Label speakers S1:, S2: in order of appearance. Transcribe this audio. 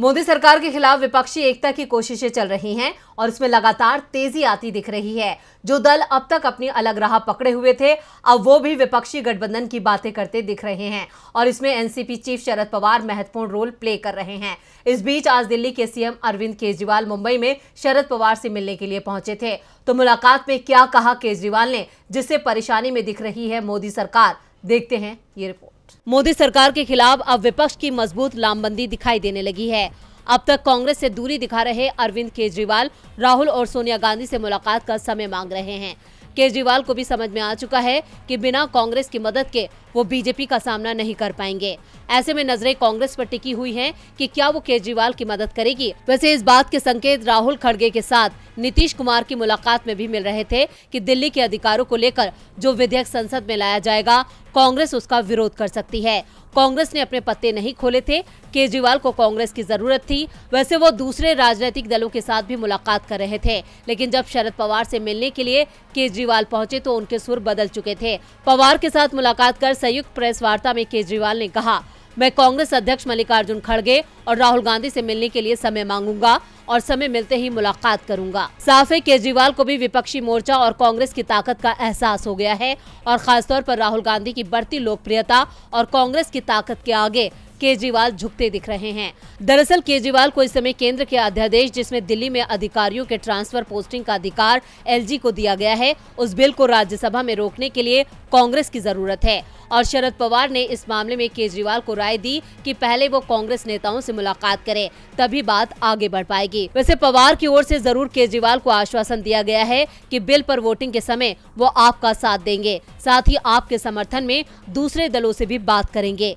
S1: मोदी सरकार के खिलाफ विपक्षी एकता की कोशिशें चल रही हैं और इसमें लगातार तेजी आती दिख रही है जो दल अब तक अपनी अलग राह पकड़े हुए थे अब वो भी विपक्षी गठबंधन की बातें करते दिख रहे हैं और इसमें एनसीपी चीफ शरद पवार महत्वपूर्ण रोल प्ले कर रहे हैं इस बीच आज दिल्ली के सीएम अरविंद केजरीवाल मुंबई में शरद पवार से मिलने के लिए पहुंचे थे तो मुलाकात में क्या कहा केजरीवाल ने जिससे परेशानी में दिख रही है मोदी सरकार देखते हैं ये रिपोर्ट मोदी सरकार के खिलाफ अब विपक्ष की मजबूत लामबंदी दिखाई देने लगी है अब तक कांग्रेस से दूरी दिखा रहे अरविंद केजरीवाल राहुल और सोनिया गांधी से मुलाकात का समय मांग रहे हैं केजरीवाल को भी समझ में आ चुका है कि बिना कांग्रेस की मदद के वो बीजेपी का सामना नहीं कर पाएंगे ऐसे में नजरें कांग्रेस पर टिकी हुई हैं कि क्या वो केजरीवाल की मदद करेगी वैसे इस बात के संकेत राहुल खड़गे के साथ नीतीश कुमार की मुलाकात में भी मिल रहे थे कि दिल्ली के अधिकारों को लेकर जो विधेयक संसद में लाया जाएगा कांग्रेस उसका विरोध कर सकती है कांग्रेस ने अपने पत्ते नहीं खोले थे केजरीवाल को कांग्रेस की जरूरत थी वैसे वो दूसरे राजनीतिक दलों के साथ भी मुलाकात कर रहे थे लेकिन जब शरद पवार से मिलने के लिए केजरीवाल पहुंचे तो उनके सुर बदल चुके थे पवार के साथ मुलाकात कर संयुक्त प्रेस वार्ता में केजरीवाल ने कहा मैं कांग्रेस अध्यक्ष मल्लिकार्जुन खड़गे और राहुल गांधी से मिलने के लिए समय मांगूंगा और समय मिलते ही मुलाकात करूंगा साफे केजरीवाल को भी विपक्षी मोर्चा और कांग्रेस की ताकत का एहसास हो गया है और खासतौर पर राहुल गांधी की बढ़ती लोकप्रियता और कांग्रेस की ताकत के आगे केजरीवाल झुकते दिख रहे हैं दरअसल केजरीवाल को इस समय केंद्र के अध्यादेश जिसमें दिल्ली में अधिकारियों के ट्रांसफर पोस्टिंग का अधिकार एलजी को दिया गया है उस बिल को राज्यसभा में रोकने के लिए कांग्रेस की जरूरत है और शरद पवार ने इस मामले में केजरीवाल को राय दी कि पहले वो कांग्रेस नेताओं से मुलाकात करे तभी बात आगे बढ़ पाएगी वैसे पवार की ओर से जरूर केजरीवाल को आश्वासन दिया गया है कि बिल पर वोटिंग के समय वो आपका साथ देंगे साथ ही आपके समर्थन में दूसरे दलों से भी बात करेंगे